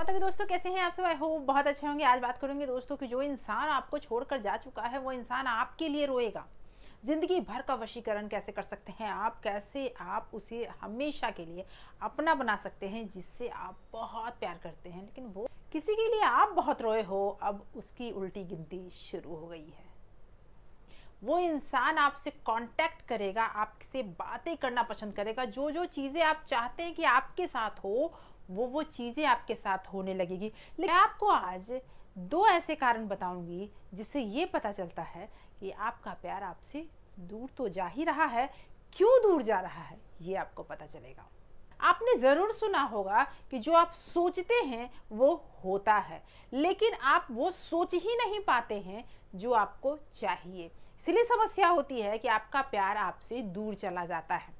मतलब कि दोस्तों कैसे हैं आप सब आई होप बहुत अच्छे होंगे आज बात करूंगी दोस्तों कि जो इंसान आपको छोड़कर जा चुका है वो इंसान आपके लिए रोएगा ज़िंदगी भर का वशीकरण कैसे कर सकते हैं आप कैसे आप उसे हमेशा के लिए अपना बना सकते हैं जिससे आप बहुत प्यार करते हैं लेकिन वो किसी के लिए आप बहुत रोए हो अब उसकी उल्टी गिनती शुरू हो गई है वो इंसान आपसे कांटेक्ट करेगा आपसे बातें करना पसंद करेगा जो जो चीज़ें आप चाहते हैं कि आपके साथ हो वो वो चीज़ें आपके साथ होने लगेगी लेकिन आपको आज दो ऐसे कारण बताऊंगी जिससे ये पता चलता है कि आपका प्यार आपसे दूर तो जा ही रहा है क्यों दूर जा रहा है ये आपको पता चलेगा आपने ज़रूर सुना होगा कि जो आप सोचते हैं वो होता है लेकिन आप वो सोच ही नहीं पाते हैं जो आपको चाहिए इसलिए समस्या होती है कि आपका प्यार आपसे दूर चला जाता है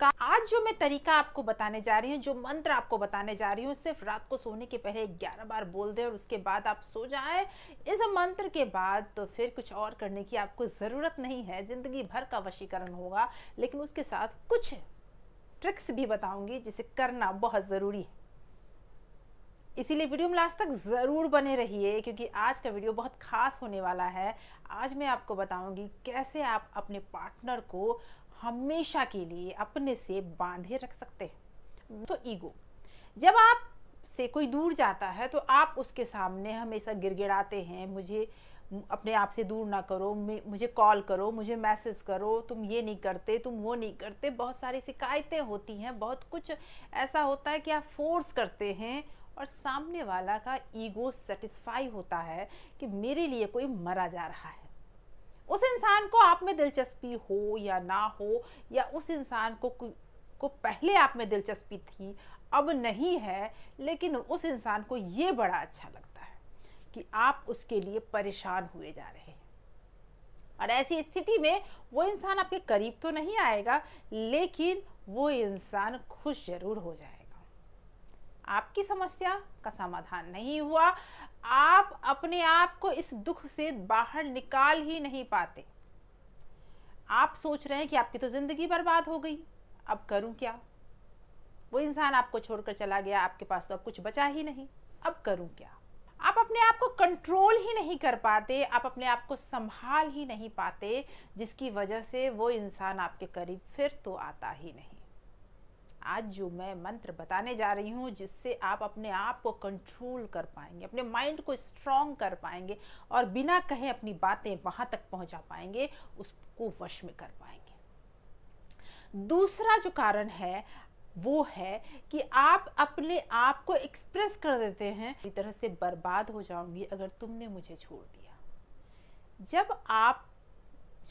का आज जो मैं तरीका आपको बताने जा रही हूँ जो मंत्र आपको बताने जा रही हूँ सिर्फ रात को सोने के पहले ग्यारह बार बोल दे और उसके बाद आप सो जाए इस मंत्र के बाद तो फिर कुछ और करने की आपको ज़रूरत नहीं है ज़िंदगी भर का वशीकरण होगा लेकिन उसके साथ कुछ ट्रिक्स भी बताऊंगी जिसे करना बहुत ज़रूरी है इसीलिए वीडियो में लास्ट तक ज़रूर बने रहिए क्योंकि आज का वीडियो बहुत खास होने वाला है आज मैं आपको बताऊंगी कैसे आप अपने पार्टनर को हमेशा के लिए अपने से बांधे रख सकते हैं तो ईगो जब आप से कोई दूर जाता है तो आप उसके सामने हमेशा गिड़गिड़ाते हैं मुझे अपने आप से दूर ना करो मुझे कॉल करो मुझे मैसेज करो तुम ये नहीं करते तुम वो नहीं करते बहुत सारी शिकायतें होती हैं बहुत कुछ ऐसा होता है कि आप फोर्स करते हैं और सामने वाला का ईगो सेटिस्फाई होता है कि मेरे लिए कोई मरा जा रहा है उस इंसान को आप में दिलचस्पी हो या ना हो या उस इंसान को को पहले आप में दिलचस्पी थी अब नहीं है लेकिन उस इंसान को ये बड़ा अच्छा लगता है कि आप उसके लिए परेशान हुए जा रहे हैं और ऐसी स्थिति में वो इंसान आपके करीब तो नहीं आएगा लेकिन वो इंसान खुश जरूर हो जाएगा आपकी समस्या का समाधान नहीं हुआ आप अपने आप को इस दुख से बाहर निकाल ही नहीं पाते आप सोच रहे हैं कि आपकी तो जिंदगी बर्बाद हो गई अब करूं क्या वो इंसान आपको छोड़कर चला गया आपके पास तो अब कुछ बचा ही नहीं अब करूं क्या आप अपने आप को कंट्रोल ही नहीं कर पाते आप अपने आप को संभाल ही नहीं पाते जिसकी वजह से वो इंसान आपके करीब फिर तो आता ही नहीं आज जो मैं मंत्र बताने जा रही हूँ जिससे आप अपने आप को कंट्रोल कर पाएंगे अपने माइंड को स्ट्रॉन्ग कर पाएंगे और बिना कहे अपनी बातें वहाँ तक पहुँचा पाएंगे उसको वश में कर पाएंगे दूसरा जो कारण है वो है कि आप अपने आप को एक्सप्रेस कर देते हैं इस तरह से बर्बाद हो जाऊंगी अगर तुमने मुझे छोड़ दिया जब आप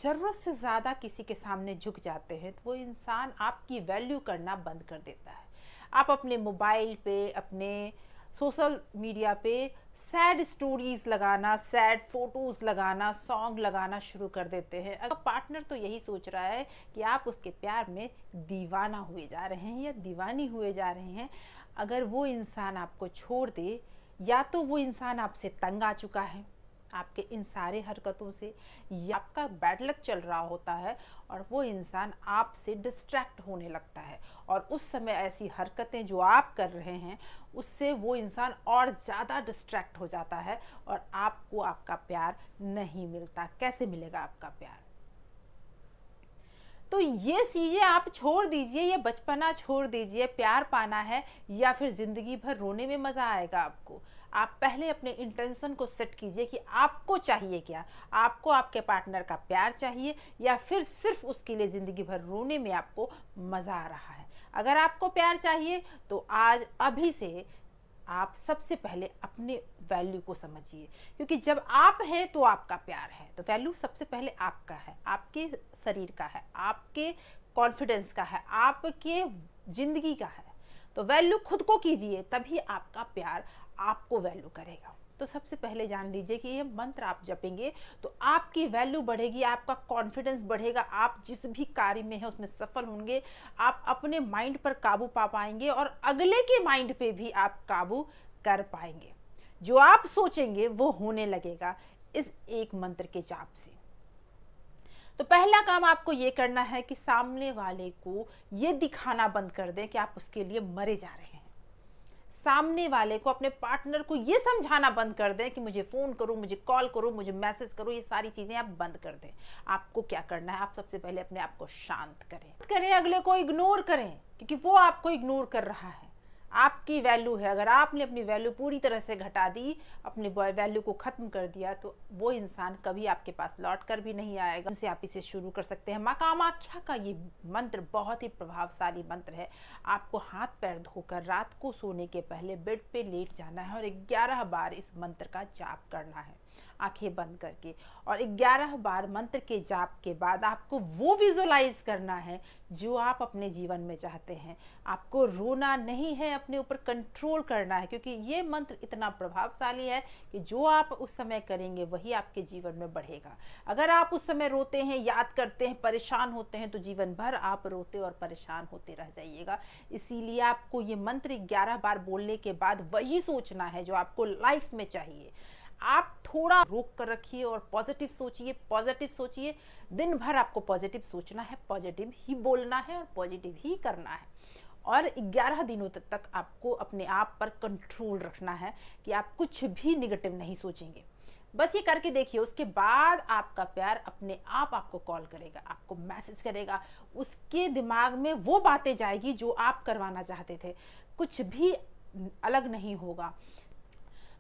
ज़रूरत से ज़्यादा किसी के सामने झुक जाते हैं तो वो इंसान आपकी वैल्यू करना बंद कर देता है आप अपने मोबाइल पे अपने सोशल मीडिया पे सैड स्टोरीज लगाना सैड फोटोज लगाना सॉन्ग लगाना शुरू कर देते हैं अगर पार्टनर तो यही सोच रहा है कि आप उसके प्यार में दीवाना हुए जा रहे हैं या दीवानी हुए जा रहे हैं अगर वो इंसान आपको छोड़ दे या तो वो इंसान आपसे तंग आ चुका है आपके इन सारे हरकतों से या आपका बैड लक चल रहा होता है और वो इंसान आपसे डिस्ट्रैक्ट होने लगता है और उस समय ऐसी हरकतें जो आप कर रहे हैं उससे वो इंसान और ज़्यादा डिस्ट्रैक्ट हो जाता है और आपको आपका प्यार नहीं मिलता कैसे मिलेगा आपका प्यार तो ये चीज़ें आप छोड़ दीजिए ये बचपना छोड़ दीजिए प्यार पाना है या फिर ज़िंदगी भर रोने में मज़ा आएगा आपको आप पहले अपने इंटेंशन को सेट कीजिए कि आपको चाहिए क्या आपको आपके पार्टनर का प्यार चाहिए या फिर सिर्फ उसके लिए ज़िंदगी भर रोने में आपको मज़ा आ रहा है अगर आपको प्यार चाहिए तो आज अभी से आप सबसे पहले अपने वैल्यू को समझिए क्योंकि जब आप हैं तो आपका प्यार है तो वैल्यू सबसे पहले आपका है आपके शरीर का है आपके कॉन्फिडेंस का है आपके जिंदगी का है तो वैल्यू खुद को कीजिए तभी आपका प्यार आपको वैल्यू करेगा तो सबसे पहले जान लीजिए कि ये मंत्र आप जपेंगे तो आपकी वैल्यू बढ़ेगी आपका कॉन्फिडेंस बढ़ेगा आप जिस भी कार्य में है उसमें सफल होंगे आप अपने माइंड पर काबू पा पाएंगे और अगले के माइंड पे भी आप काबू कर पाएंगे जो आप सोचेंगे वो होने लगेगा इस एक मंत्र के जाप से तो पहला काम आपको ये करना है कि सामने वाले को ये दिखाना बंद कर दें कि आप उसके लिए मरे जा रहे हैं सामने वाले को अपने पार्टनर को ये समझाना बंद कर दें कि मुझे फ़ोन करो मुझे कॉल करो मुझे मैसेज करो ये सारी चीज़ें आप बंद कर दें आपको क्या करना है आप सबसे पहले अपने आप को शांत करें करें अगले को इग्नोर करें क्योंकि वो आपको इग्नोर कर रहा है आपकी वैल्यू है अगर आपने अपनी वैल्यू पूरी तरह से घटा दी अपने वैल्यू को ख़त्म कर दिया तो वो इंसान कभी आपके पास लौट कर भी नहीं आएगा इनसे आप इसे शुरू कर सकते हैं माँ कामाख्या का ये मंत्र बहुत ही प्रभावशाली मंत्र है आपको हाथ पैर धोकर रात को सोने के पहले बेड पे लेट जाना है और ग्यारह बार इस मंत्र का जाप करना है आंखें बंद करके और 11 बार मंत्र के जाप के बाद आपको वो विजुलाइज करना है जो आप अपने जीवन में चाहते हैं आपको रोना नहीं है अपने ऊपर कंट्रोल करना है क्योंकि ये मंत्र इतना प्रभावशाली है कि जो आप उस समय करेंगे वही आपके जीवन में बढ़ेगा अगर आप उस समय रोते हैं याद करते हैं परेशान होते हैं तो जीवन भर आप रोते और परेशान होते रह जाइएगा इसीलिए आपको ये मंत्र ग्यारह बार बोलने के बाद वही सोचना है जो आपको लाइफ में चाहिए आप थोड़ा रोक कर रखिए और पॉजिटिव सोचिए पॉजिटिव सोचिए दिन भर आपको पॉजिटिव सोचना है पॉजिटिव ही बोलना है और पॉजिटिव ही करना है और 11 दिनों तक तक आपको अपने आप पर कंट्रोल रखना है कि आप कुछ भी निगेटिव नहीं सोचेंगे बस ये करके देखिए उसके बाद आपका प्यार अपने आप आपको कॉल करेगा आपको मैसेज करेगा उसके दिमाग में वो बातें जाएगी जो आप करवाना चाहते थे कुछ भी अलग नहीं होगा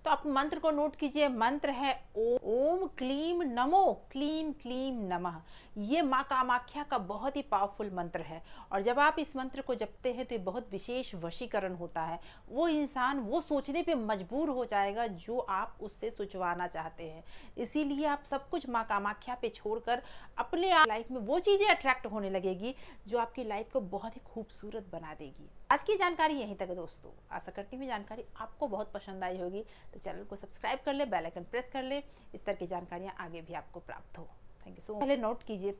तो आप मंत्र को नोट कीजिए मंत्र है ओ, ओम क्लीम नमो क्लीम क्लीम नमः ये माँ कामाख्या का बहुत ही पावरफुल मंत्र है और जब आप इस मंत्र को जपते हैं तो ये बहुत विशेष वशीकरण होता है वो इंसान वो सोचने पे मजबूर हो जाएगा जो आप उससे सोचवाना चाहते हैं इसीलिए आप सब कुछ माँ कामाख्या पे छोड़कर अपने आप लाइफ में वो चीज़ें अट्रैक्ट होने लगेगी जो आपकी लाइफ को बहुत ही खूबसूरत बना देगी आज की जानकारी यहीं तक है दोस्तों आशा करती हूँ जानकारी आपको बहुत पसंद आई होगी तो चैनल को सब्सक्राइब कर ले बेल आइकन प्रेस कर ले इस तरह की जानकारियाँ आगे भी आपको प्राप्त हो थैंक यू सो पहले नोट कीजिए